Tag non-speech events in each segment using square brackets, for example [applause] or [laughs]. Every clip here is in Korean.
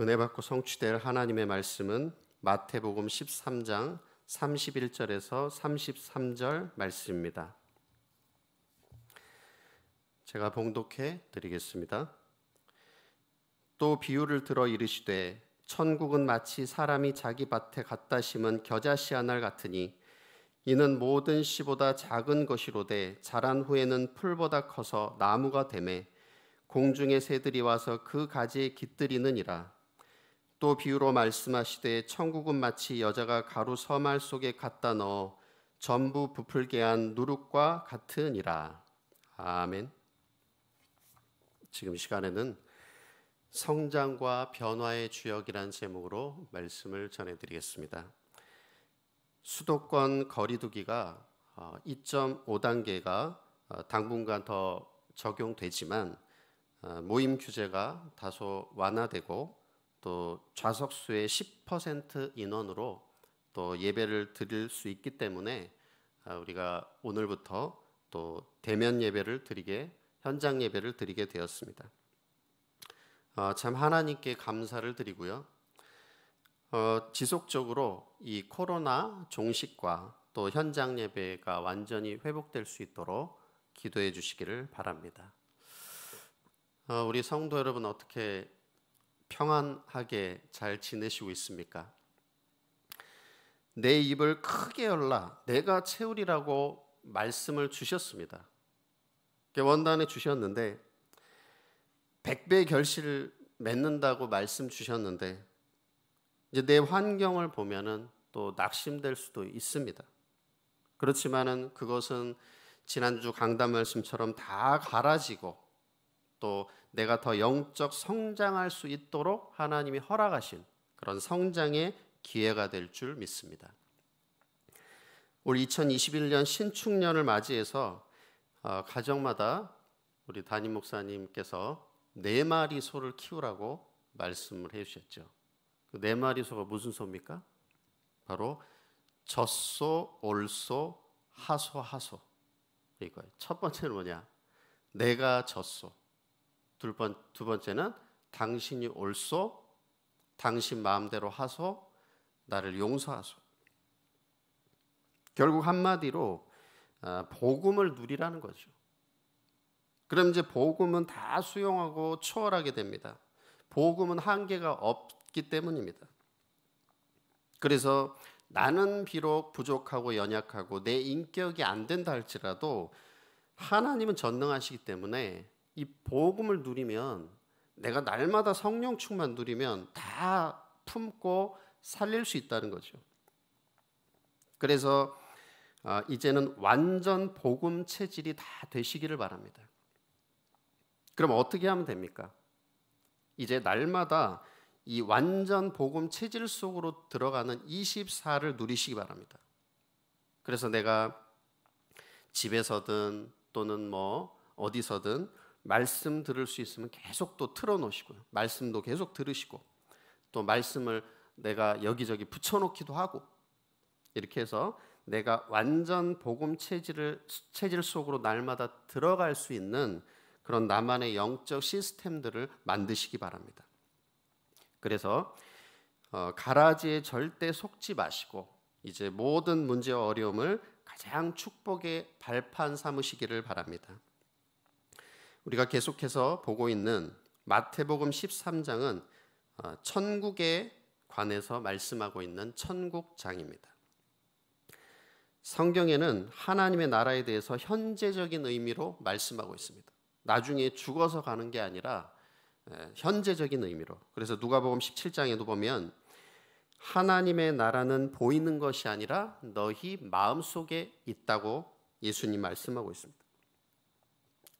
은혜 받고 성취될 하나님의 말씀은 마태복음 13장 31절에서 33절 말씀입니다. 제가 봉독해 드리겠습니다. 또 비유를 들어 이르시되 천국은 마치 사람이 자기 밭에 갖다 심은 겨자 씨하나 같으니 이는 모든 씨보다 작은 것이로되 자란 후에는 풀보다 커서 나무가 되매 공중의 새들이 와서 그 가지에 깃들이느니라 또 비유로 말씀하시되 천국은 마치 여자가 가루 서말 속에 갖다 넣어 전부 부풀게 한 누룩과 같으니라. 아멘. 지금 시간에는 성장과 변화의 주역이란 제목으로 말씀을 전해드리겠습니다. 수도권 거리두기가 2.5단계가 어, 어, 당분간 더 적용되지만 어, 모임 규제가 다소 완화되고 또 좌석수의 10% 인원으로 또 예배를 드릴 수 있기 때문에 아, 우리가 오늘부터 또 대면 예배를 드리게 현장 예배를 드리게 되었습니다. 아, 참 하나님께 감사를 드리고요. 어, 지속적으로 이 코로나 종식과 또 현장 예배가 완전히 회복될 수 있도록 기도해 주시기를 바랍니다. 어, 우리 성도 여러분 어떻게 평안하게 잘 지내시고 있습니까? 내 입을 크게 열라 내가 채우리라고 말씀을 주셨습니다. 원단에 주셨는데 백배 결실을 맺는다고 말씀 주셨는데 이제 내 환경을 보면은 또 낙심될 수도 있습니다. 그렇지만은 그것은 지난주 강단 말씀처럼 다 갈아지고 또 내가 더 영적 성장할 수 있도록 하나님이 허락하신 그런 성장의 기회가 될 줄 믿습니다. 올 2021년 신축년을 맞이해서 어, 가정마다 우리 담임 목사님께서 네 마리 소를 키우라고 말씀을 해주셨죠. 그네 마리 소가 무슨 소입니까? 바로 젖소, 올소, 하소, 하소. 이거예요. 첫 번째는 뭐냐? 내가 젖소. 두, 번, 두 번째는 당신이 올소 당신 마음대로 하소 나를 용서하소. 결국 한마디로 어, 복음을 누리라는 거죠. 그럼 이제 복음은 다 수용하고 초월하게 됩니다. 복음은 한계가 없기 때문입니다. 그래서 나는 비록 부족하고 연약하고 내 인격이 안 된다 할지라도 하나님은 전능하시기 때문에 이 복음을 누리면 내가 날마다 성령 충만 누리면 다 품고 살릴 수 있다는 거죠. 그래서 아, 이제는 완전 복음 체질이 다 되시기를 바랍니다. 그럼 어떻게 하면 됩니까? 이제 날마다 이 완전 복음 체질 속으로 들어가는 24를 누리시기 바랍니다. 그래서 내가 집에서든 또는 뭐 어디서든 말씀 들을 수 있으면 계속 또 틀어놓으시고요. 말씀도 계속 들으시고 또 말씀을 내가 여기저기 붙여놓기도 하고 이렇게 해서 내가 완전 복음 체질을 체질 속으로 날마다 들어갈 수 있는 그런 나만의 영적 시스템들을 만드시기 바랍니다. 그래서 어, 가라지에 절대 속지 마시고 이제 모든 문제와 어려움을 가장 축복의 발판 삼으시기를 바랍니다. 우리가 계속해서 보고 있는 마태복음 13장은 어, 천국에 관해서 말씀하고 있는 천국장입니다. 성경에는 하나님의 나라에 대해서 현재적인 의미로 말씀하고 있습니다. 나중에 죽어서 가는 게 아니라 현재적인 의미로. 그래서 누가복음 17장에도 보면 하나님의 나라는 보이는 것이 아니라 너희 마음속에 있다고 예수님 말씀하고 있습니다.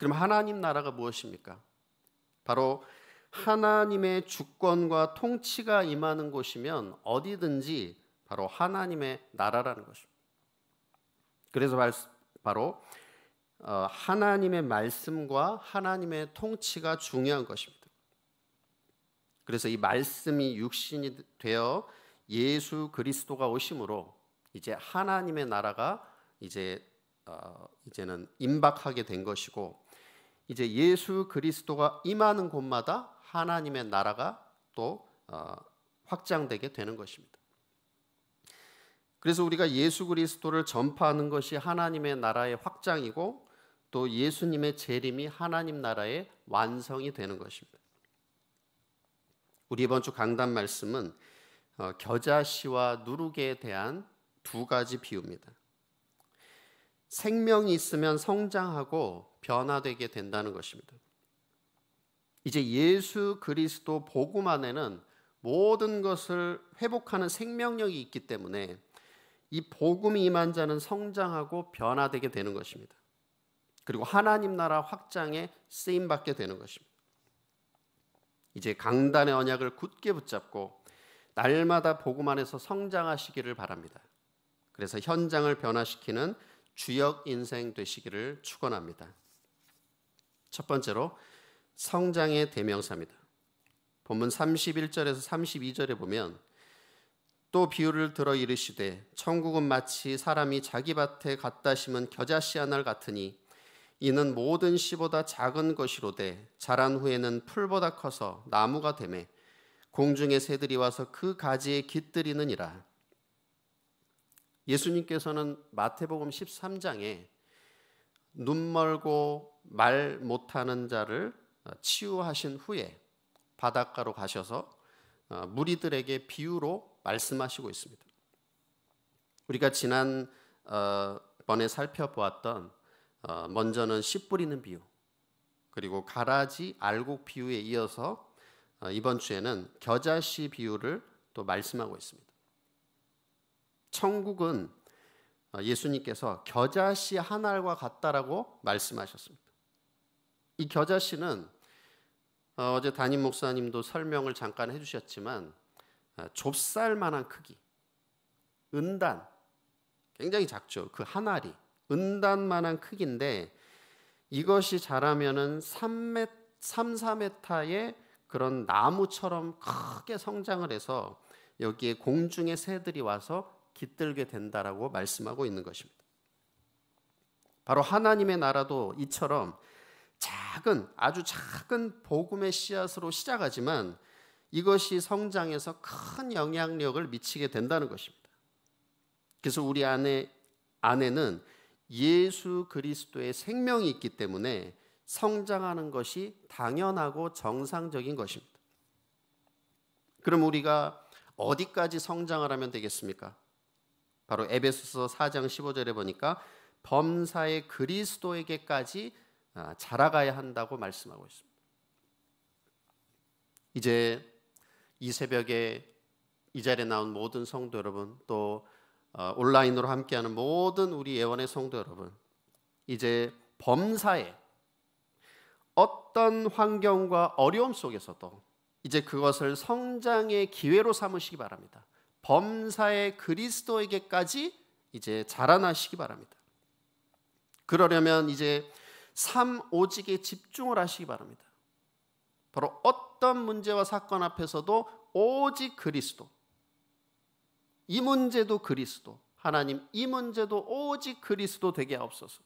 그럼 하나님 나라가 무엇입니까? 바로 하나님의 주권과 통치가 임하는 곳이면 어디든지 바로 하나님의 나라라는 것입니다. 그래서 바로 어, 하나님의 말씀과 하나님의 통치가 중요한 것입니다. 그래서 이 말씀이 육신이 되어 예수 그리스도가 오심으로 이제 하나님의 나라가 이제 어, 이제는 임박하게 된 것이고 이제 예수 그리스도가 임하는 곳마다 하나님의 나라가 또 어, 확장되게 되는 것입니다. 그래서 우리가 예수 그리스도를 전파하는 것이 하나님의 나라의 확장이고 또 예수님의 재림이 하나님 나라의 완성이 되는 것입니다. 우리 이번 주 강단 말씀은 어, 겨자씨와 누룩에 대한 두 가지 비유입니다. 생명이 있으면 성장하고 변화되게 된다는 것입니다. 이제 예수 그리스도 복음 안에는 모든 것을 회복하는 생명력이 있기 때문에 이 복음이 임한 자는 성장하고 변화되게 되는 것입니다. 그리고 하나님 나라 확장에 쓰임 받게 되는 것입니다. 이제 강단의 언약을 굳게 붙잡고 날마다 복음 안에서 성장하시기를 바랍니다. 그래서 현장을 변화시키는 주역 인생 되시기를 축원합니다. 첫 번째로 성장의 대명사입니다. 본문 31절에서 32절에 보면 또 비유를 들어 이르시되 천국은 마치 사람이 자기 밭에 갖다 심은 겨자씨 하나를 같으니 이는 모든 씨보다 작은 것이로되 자란 후에는 풀보다 커서 나무가 되매 공중의 새들이 와서 그 가지에 깃들이느니라 예수님께서는 마태복음 13장에 눈 멀고 말 못하는 자를 치유하신 후에 바닷가로 가셔서 어, 무리들에게 비유로 말씀하시고 있습니다. 우리가 지난 어, 번에 살펴보았던 어, 먼저는 씨 뿌리는 비유 그리고 가라지 알곡 비유에 이어서 이번 주에는 겨자씨 비유를 또 말씀하고 있습니다. 천국은 예수님께서 겨자씨 한 알과 같다라고 말씀하셨습니다. 이 겨자씨는 어, 어제 담임 목사님도 설명을 잠깐 해주셨지만 어, 좁쌀만한 크기, 은단, 굉장히 작죠. 그한 알이 은단만한 크기인데 이것이 자라면은 3m, 3, 4m의 그런 나무처럼 크게 성장을 해서 여기에 공중의 새들이 와서 깃들게 된다라고 말씀하고 있는 것입니다. 바로 하나님의 나라도 이처럼 작은 아주 작은 복음의 씨앗으로 시작하지만 이것이 성장해서 큰 영향력을 미치게 된다는 것입니다. 그래서 우리 안에 안에는 예수 그리스도의 생명이 있기 때문에 성장하는 것이 당연하고 정상적인 것입니다. 그럼 우리가 어디까지 성장을 하면 되겠습니까? 바로 에베소서 4장 15절에 보니까 범사의 그리스도에게까지 아, 자라가야 한다고 말씀하고 있습니다. 이제 이 새벽에 이 자리에 나온 모든 성도 여러분 또 어, 온라인으로 함께하는 모든 우리 예원의 성도 여러분 이제 범사에 어떤 환경과 어려움 속에서도 이제 그것을 성장의 기회로 삼으시기 바랍니다. 범사의 그리스도에게까지 이제 자라나시기 바랍니다. 그러려면 이제 삶 오직에 집중을 하시기 바랍니다. 바로 어떤 문제와 사건 앞에서도 오직 그리스도. 이 문제도 그리스도. 하나님 이 문제도 오직 그리스도 되게 하옵소서.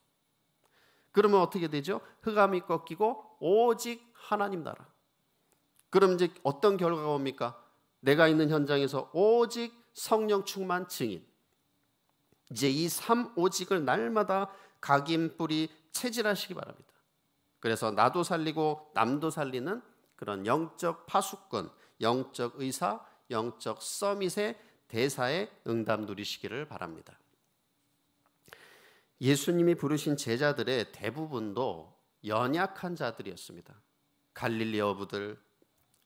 그러면 어떻게 되죠? 흑암이 꺾이고 오직 하나님 나라. 그럼 이제 어떤 결과가 옵니까? 내가 있는 현장에서 오직 성령 충만 증인. 이제 이삼 오직을 날마다 각인 뿌리 체질하시기 바랍니다. 그래서 나도 살리고 남도 살리는 그런 영적 파수꾼, 영적 의사, 영적 서밋의 대사의 응답 누리시기를 바랍니다. 예수님이 부르신 제자들의 대부분도 연약한 자들이었습니다. 갈릴리 어부들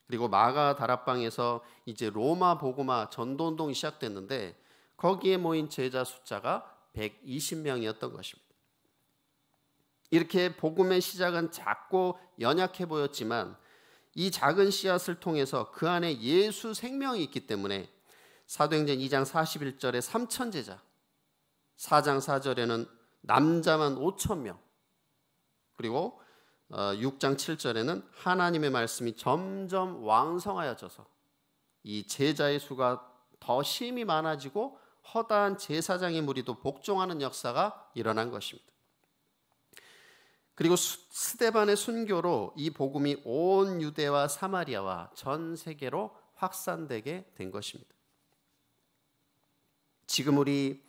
그리고 마가 다락방에서 이제 로마 보고마 전도운동이 시작됐는데 거기에 모인 제자 숫자가 120명이었던 것입니다. 이렇게 복음의 시작은 작고 연약해 보였지만 이 작은 씨앗을 통해서 그 안에 예수 생명이 있기 때문에 사도행전 2장 41절에 3천 제자 4장 4절에는 남자만 5천 명 그리고 6장 어, 7절에는 하나님의 말씀이 점점 왕성하여져서 이 제자의 수가 더 심히 많아지고 허다한 제사장의 무리도 복종하는 역사가 일어난 것입니다. 그리고 스데반의 순교로 이 복음이 온 유대와 사마리아와 전 세계로 확산되게 된 것입니다. 지금 우리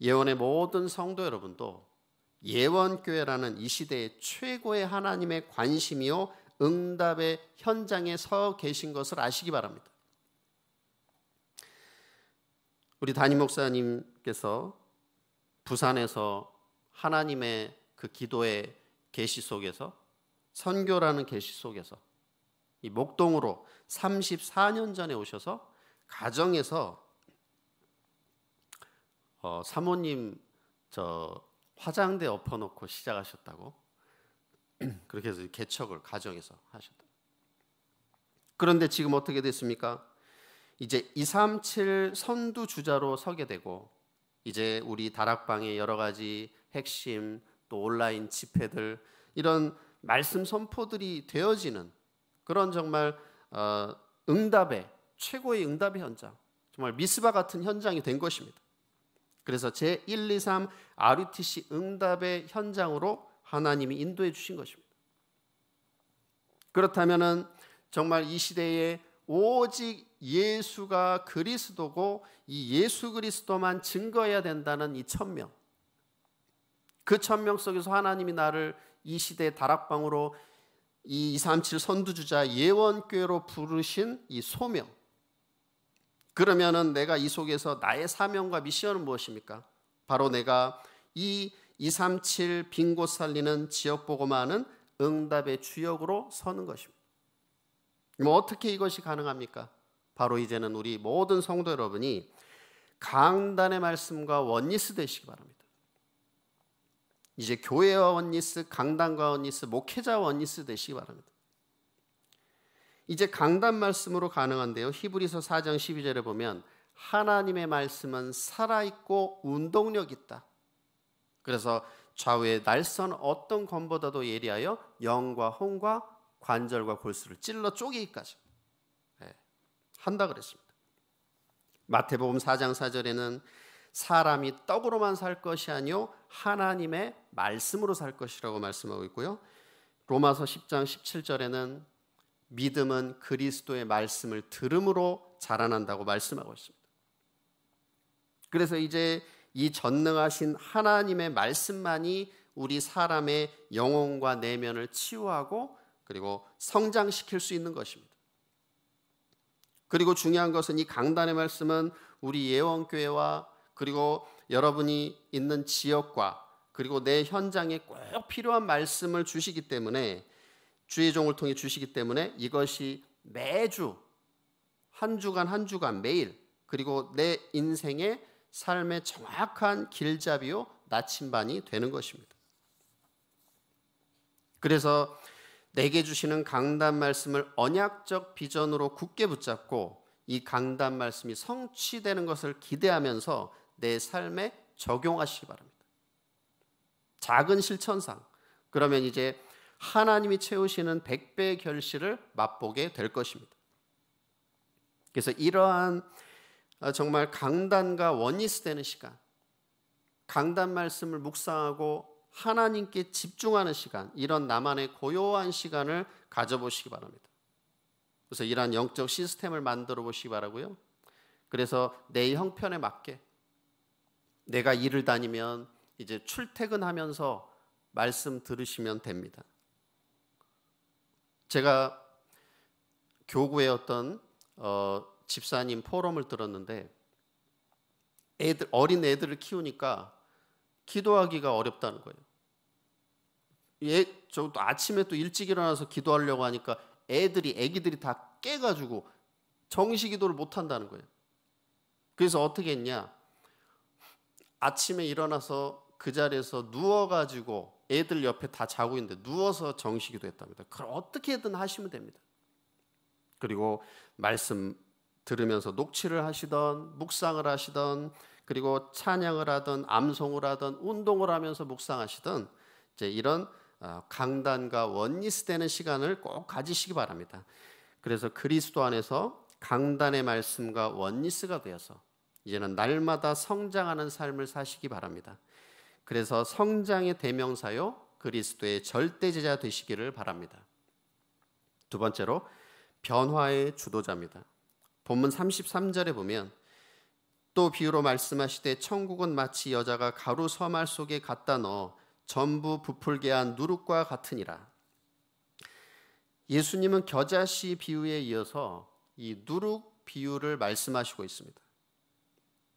예원의 모든 성도 여러분도 예원교회라는 이 시대의 최고의 하나님의 관심이요 응답의 현장에 서 계신 것을 아시기 바랍니다. 우리 담임 목사님께서 부산에서 하나님의 그 기도의 계시 속에서 선교라는 계시 속에서 이 목동으로 34년 전에 오셔서 가정에서 어, 사모님 저 화장대 엎어놓고 시작하셨다고 [clears throat] 그렇게 해서 개척을 가정에서 하셨다. 그런데 지금 어떻게 됐습니까? 이제 237 선두 주자로 서게 되고 이제 우리 다락방의 여러 가지 핵심 또 온라인 집회들 이런 말씀 선포들이 되어지는 그런 정말 어, 응답의 최고의 응답의 현장 정말 미스바 같은 현장이 된 것입니다. 그래서 제 1, 2, 3 RUTC 응답의 현장으로 하나님이 인도해 주신 것입니다. 그렇다면은 정말 이 시대에 오직 예수가 그리스도고 이 예수 그리스도만 증거해야 된다는 이 천명 그 천명 속에서 하나님이 나를 이 시대의 다락방으로 이 237 선두주자 예원교회로 부르신 이 소명. 그러면은 내가 이 속에서 나의 사명과 미션은 무엇입니까? 바로 내가 이 237 빈 곳 살리는 지역 보고만은 응답의 주역으로 서는 것입니다. 뭐 어떻게 이것이 가능합니까? 바로 이제는 우리 모든 성도 여러분이 강단의 말씀과 원리스 되시기 바랍니다. 이제 교회와 원리스, 강단과 원리스, 목회자 원리스 되시기 바랍니다. 이제 강단 말씀으로 가능한데요. 히브리서 4장 12절에 보면 하나님의 말씀은 살아있고 운동력 있다. 그래서 좌우의 날선 어떤 검보다도 예리하여 영과 혼과 관절과 골수를 찔러 쪼개기까지 네, 한다 그랬습니다. 마태복음 4장 4절에는 사람이 떡으로만 살 것이 아니요 하나님의 말씀으로 살 것이라고 말씀하고 있고요. 로마서 10장 17절에는 믿음은 그리스도의 말씀을 들음으로 자라난다고 말씀하고 있습니다. 그래서 이제 이 전능하신 하나님의 말씀만이 우리 사람의 영혼과 내면을 치유하고 그리고 성장시킬 수 있는 것입니다. 그리고 중요한 것은 이 강단의 말씀은 우리 예원교회와 그리고 여러분이 있는 지역과 그리고 내 현장에 꼭 필요한 말씀을 주시기 때문에 주의 종을 통해 주시기 때문에 이것이 매주 한 주간 한 주간 매일 그리고 내 인생의 삶의 정확한 길잡이요 나침반이 되는 것입니다. 그래서 내게 주시는 강단 말씀을 언약적 비전으로 굳게 붙잡고 이 강단 말씀이 성취되는 것을 기대하면서 내 삶에 적용하시기 바랍니다. 작은 실천상. 그러면 이제 하나님이 채우시는 백배 결실을 맛보게 될 것입니다. 그래서 이러한 어, 정말 강단과 원리스 되는 시간, 강단 말씀을 묵상하고 하나님께 집중하는 시간, 이런 나만의 고요한 시간을 가져보시기 바랍니다. 그래서 이러한 영적 시스템을 만들어 보시기 바라고요. 그래서 내 형편에 맞게 내가 일을 다니면 이제 출퇴근하면서 말씀 들으시면 됩니다. 제가 교구의 어떤 어, 집사님 포럼을 들었는데 애들 어린 애들을 키우니까 기도하기가 어렵다는 거예요. 예, 저도 아침에 또 일찍 일어나서 기도하려고 하니까 애들이 애기들이 다 깨가지고 정식 기도를 못 한다는 거예요. 그래서 어떻게 했냐? 아침에 일어나서 그 자리에서 누워가지고 애들 옆에 다 자고 있는데 누워서 정식이도 했답니다. 그걸 어떻게든 하시면 됩니다. 그리고 말씀 들으면서 녹취를 하시던 묵상을 하시던 그리고 찬양을 하던 암송을 하던 운동을 하면서 묵상하시던 이제 이런 어, 강단과 원리스 되는 시간을 꼭 가지시기 바랍니다. 그래서 그리스도 안에서 강단의 말씀과 원리스가 되어서 이제는 날마다 성장하는 삶을 사시기 바랍니다. 그래서 성장의 대명사요 그리스도의 절대 제자 되시기를 바랍니다. 두 번째로 변화의 주도자입니다. 본문 33절에 보면 또 비유로 말씀하시되 천국은 마치 여자가 가루 서말 속에 갖다 넣어 전부 부풀게 한 누룩과 같으니라. 예수님은 겨자씨 비유에 이어서 이 누룩 비유를 말씀하시고 있습니다.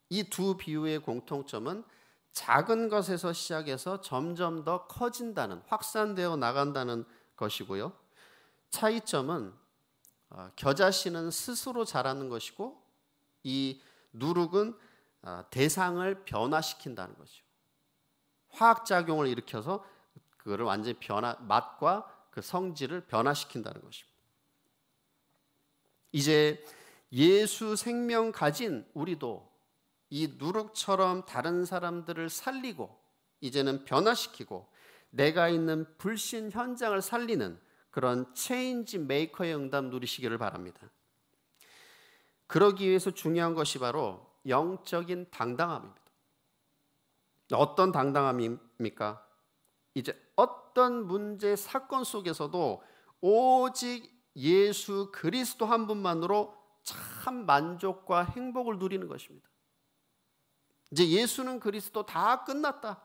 이두 비유의 공통점은 작은 것에서 시작해서 점점 더 커진다는 확산되어 나간다는 것이고요. 차이점은 어, 겨자씨는 스스로 자라는 것이고 이 누룩은 어, 대상을 변화시킨다는 거죠. 화학작용을 일으켜서 그거를 완전히 변화 맛과 그 성질을 변화시킨다는 것입니다. 이제 예수 생명 가진 우리도 이 누룩처럼 다른 사람들을 살리고 이제는 변화시키고 내가 있는 불신 현장을 살리는 그런 체인지 메이커의 응답 누리시기를 바랍니다. 그러기 위해서 중요한 것이 바로 영적인 당당함입니다. 어떤 당당함입니까? 이제 어떤 문제 사건 속에서도 오직 예수 그리스도 한 분만으로 참 만족과 행복을 누리는 것입니다. 이제 예수는 그리스도 다 끝났다.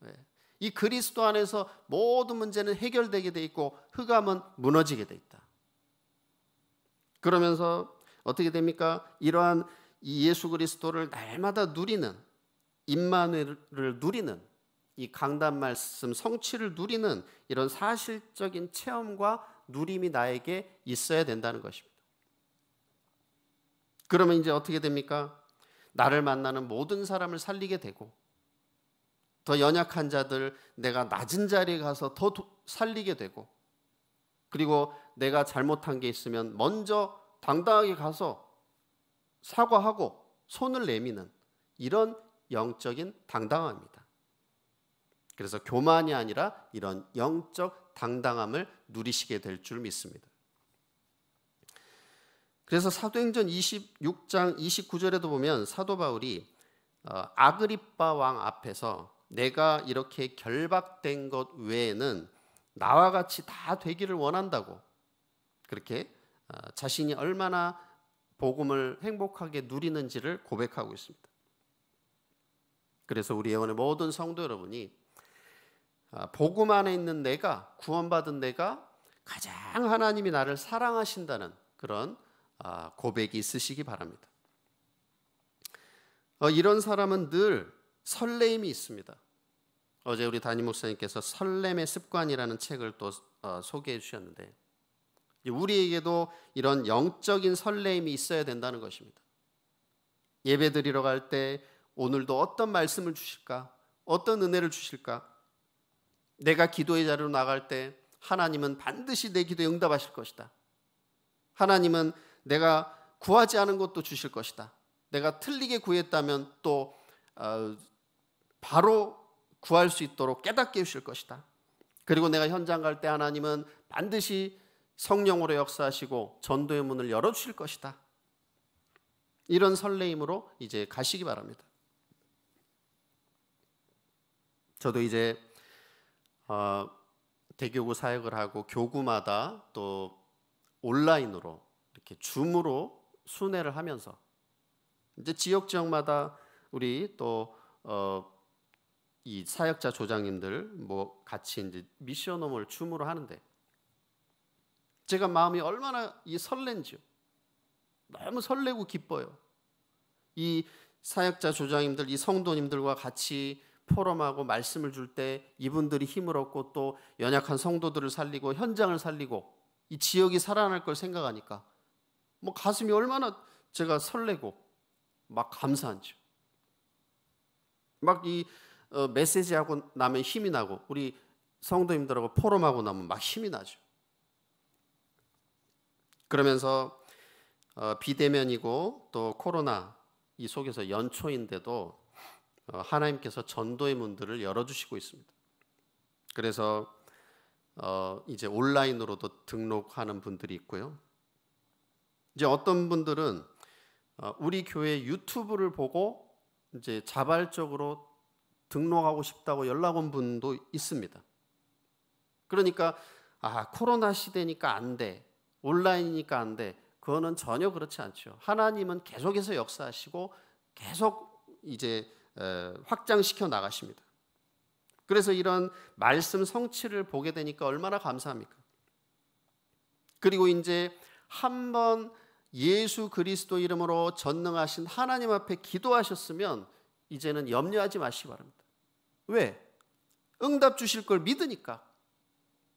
네. 이 그리스도 안에서 모든 문제는 해결되게 돼 있고 흑암은 무너지게 돼 있다. 그러면서 어떻게 됩니까? 이러한 예수 그리스도를 날마다 누리는 임마누엘을 누리는 이 강단 말씀 성취를 누리는 이런 사실적인 체험과 누림이 나에게 있어야 된다는 것입니다. 그러면 이제 어떻게 됩니까? 나를 만나는 모든 사람을 살리게 되고 더 연약한 자들 내가 낮은 자리에 가서 더 살리게 되고 그리고 내가 잘못한 게 있으면 먼저 당당하게 가서 사과하고 손을 내미는 이런 영적인 당당함입니다. 그래서 교만이 아니라 이런 영적 당당함을 누리시게 될 줄 믿습니다. 그래서 사도행전 26장 29절에도 보면 사도 바울이 어, 아그리빠 왕 앞에서 내가 이렇게 결박된 것 외에는 나와 같이 다 되기를 원한다고 그렇게 어, 자신이 얼마나 복음을 행복하게 누리는지를 고백하고 있습니다. 그래서 우리 예원의 모든 성도 여러분이 어, 복음 안에 있는 내가 구원받은 내가 가장 하나님이 나를 사랑하신다는 그런 아, 고백이 있으시기 바랍니다. 어, 이런 사람은 늘 설레임이 있습니다. 어제 우리 담임 목사님께서 설렘의 습관이라는 책을 또 어, 소개해 주셨는데 우리에게도 이런 영적인 설레임이 있어야 된다는 것입니다. 예배 드리러 갈 때 오늘도 어떤 말씀을 주실까? 어떤 은혜를 주실까? 내가 기도의 자리로 나갈 때 하나님은 반드시 내 기도에 응답하실 것이다. 하나님은 내가 구하지 않은 것도 주실 것이다. 내가 틀리게 구했다면 또 어, 바로 구할 수 있도록 깨닫게 해주실 것이다. 그리고 내가 현장 갈 때 하나님은 반드시 성령으로 역사하시고 전도의 문을 열어주실 것이다. 이런 설레임으로 이제 가시기 바랍니다. 저도 이제 어, 대교구 사역을 하고 교구마다 또 온라인으로 이렇게 줌으로 순회를 하면서 이제 지역 지역마다 우리 또 어, 이 사역자 조장님들 뭐 같이 이제 미션홈을 줌으로 하는데 제가 마음이 얼마나 이 설렌지요. 너무 설레고 기뻐요. 이 사역자 조장님들, 이 성도님들과 같이 포럼하고 말씀을 줄 때 이분들이 힘을 얻고 또 연약한 성도들을 살리고 현장을 살리고 이 지역이 살아날 걸 생각하니까 뭐 가슴이 얼마나 제가 설레고 막감사한지 막이 어, 메시지하고 나면 힘이 나고 우리 성도님들하고 포럼하고 나면 막 힘이 나죠. 그러면서 어, 비대면이고 또 코로나 이 속에서 연초인데도 어, 하나님께서 전도의 문들을 열어주시고 있습니다. 그래서 어, 이제 온라인으로도 등록하는 분들이 있고요. 이제 어떤 분들은 어, 우리 교회 유튜브를 보고 이제 자발적으로 등록하고 싶다고 연락 온 분도 있습니다. 그러니까 아 코로나 시대니까 안 돼. 온라인이니까 안 돼. 그거는 전혀 그렇지 않죠. 하나님은 계속해서 역사하시고 계속 이제 확장시켜 나가십니다. 그래서 이런 말씀 성취를 보게 되니까 얼마나 감사합니까? 그리고 이제 한번 예수 그리스도 이름으로 전능하신 하나님 앞에 기도하셨으면 이제는 염려하지 마시기 바랍니다. 왜? 응답 주실 걸 믿으니까.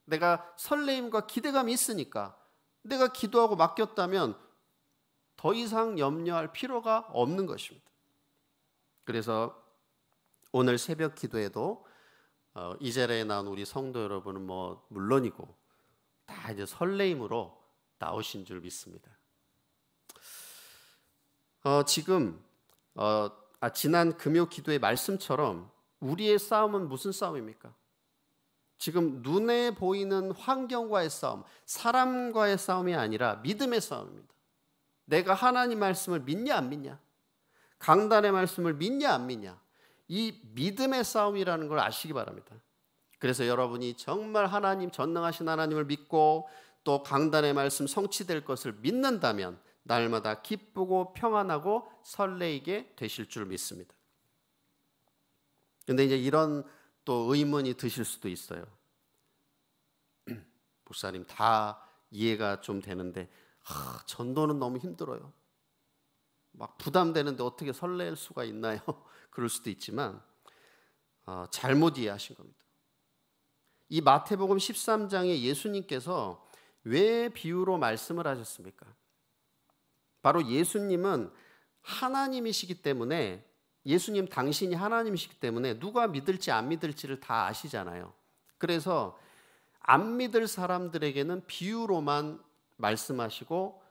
내가 설레임과 기대감이 있으니까. 내가 기도하고 맡겼다면 더 이상 염려할 필요가 없는 것입니다. 그래서 오늘 새벽 기도에도 어, 이 자리에 나온 우리 성도 여러분은 뭐 물론이고 다 이제 설레임으로 나오신 줄 믿습니다. 어, 지금 어, 아, 지난 금요 기도의 말씀처럼 우리의 싸움은 무슨 싸움입니까? 지금 눈에 보이는 환경과의 싸움, 사람과의 싸움이 아니라 믿음의 싸움입니다. 내가 하나님 말씀을 믿냐 안 믿냐? 강단의 말씀을 믿냐 안 믿냐? 이 믿음의 싸움이라는 걸 아시기 바랍니다. 그래서 여러분이 정말 하나님 전능하신 하나님을 믿고 또 강단의 말씀 성취될 것을 믿는다면 날마다 기쁘고 평안하고 설레이게 되실 줄 믿습니다. 근데 이제 이런 또 의문이 드실 수도 있어요. [clears throat] 목사님 다 이해가 좀 되는데 하, 전도는 너무 힘들어요. 막 부담되는데 어떻게 설렐 수가 있나요? [laughs] 그럴 수도 있지만 어, 잘못 이해하신 겁니다. 이 마태복음 13장에 예수님께서 왜 비유로 말씀을 하셨습니까? 바로 예수님은 하나님이시기 때문에 예수님 당신이 하나님이시기 때문에 누가 믿을지 안 믿을지를 다 아시잖아요. 그래서 안 믿을 사람들에게는 비유로만 말씀하시고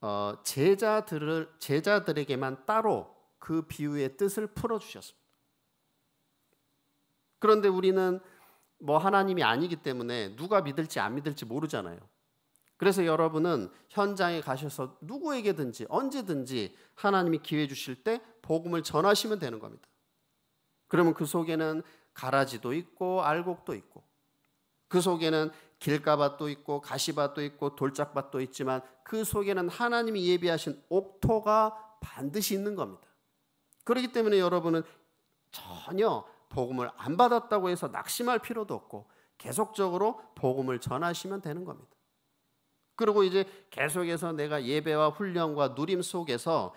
어, 제자들을 제자들에게만 따로 그 비유의 뜻을 풀어 주셨습니다. 그런데 우리는 뭐 하나님이 아니기 때문에 누가 믿을지 안 믿을지 모르잖아요. 그래서 여러분은 현장에 가셔서 누구에게든지 언제든지 하나님이 기회 주실 때 복음을 전하시면 되는 겁니다. 그러면 그 속에는 가라지도 있고 알곡도 있고 그 속에는 길가밭도 있고 가시밭도 있고 돌짝밭도 있지만 그 속에는 하나님이 예비하신 옥토가 반드시 있는 겁니다. 그렇기 때문에 여러분은 전혀 복음을 안 받았다고 해서 낙심할 필요도 없고 계속적으로 복음을 전하시면 되는 겁니다. 그리고 이제 계속해서 내가 예배와 훈련과 누림 속에서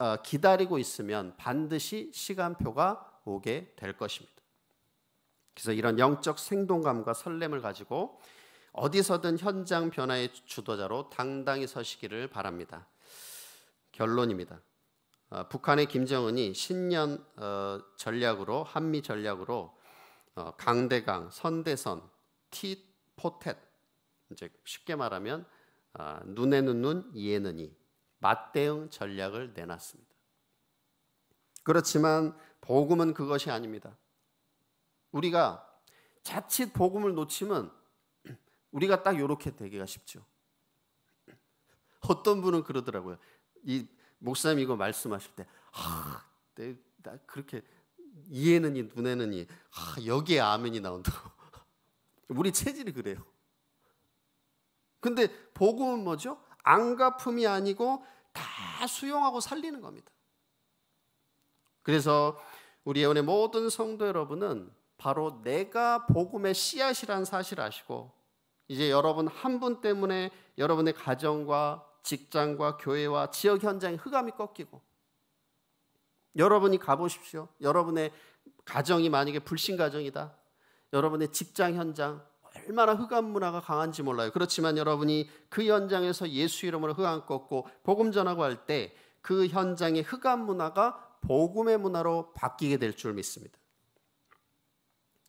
어, 기다리고 있으면 반드시 시간표가 오게 될 것입니다. 그래서 이런 영적 생동감과 설렘을 가지고 어디서든 현장 변화의 주도자로 당당히 서시기를 바랍니다. 결론입니다. 어, 북한의 김정은이 신년 어, 전략으로 한미 전략으로 어, 강대강, 선대선, 티포텟 즉 쉽게 말하면 아, 눈에는 눈, 이에는 이 맞대응 전략을 내놨습니다. 그렇지만 복음은 그것이 아닙니다. 우리가 자칫 복음을 놓치면 우리가 딱 이렇게 되기가 쉽죠. 어떤 분은 그러더라고요. 이 목사님 이거 말씀하실 때, 아, 내, 나 그렇게 이해는 이 눈에는 이, 아, 여기에 아멘이 나온다고. [laughs] 우리 체질이 그래요. 근데 복음은 뭐죠? 안 갚음이 아니고 다 수용하고 살리는 겁니다. 그래서 우리 예원의 모든 성도 여러분은 바로 내가 복음의 씨앗이란 사실 아시고 이제 여러분 한 분 때문에 여러분의 가정과 직장과 교회와 지역 현장의 흑암이 꺾이고 여러분이 가보십시오. 여러분의 가정이 만약에 불신 가정이다. 여러분의 직장 현장, 얼마나 흑암 문화가 강한지 몰라요. 그렇지만 여러분이 그 현장에서 예수 이름으로 흑암 꺾고 복음 전하고 할 때 그 현장의 흑암 문화가 복음의 문화로 바뀌게 될 줄 믿습니다.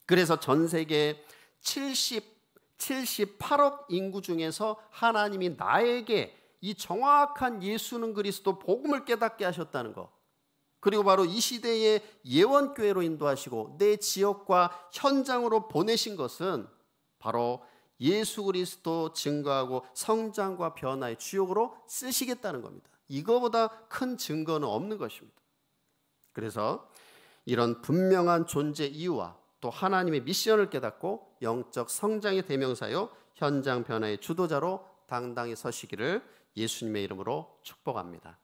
그래서 전 세계 70 78억 인구 중에서 하나님이 나에게 이 정확한 예수는 그리스도 복음을 깨닫게 하셨다는 것. 그리고 바로 이 시대의 예원교회로 인도하시고 내 지역과 현장으로 보내신 것은 바로 예수 그리스도 증거하고 성장과 변화의 주역으로 쓰시겠다는 겁니다. 이거보다 큰 증거는 없는 것입니다. 그래서 이런 분명한 존재 이유와 또 하나님의 미션을 깨닫고 영적 성장의 대명사요 현장 변화의 주도자로 당당히 서시기를 예수님의 이름으로 축복합니다.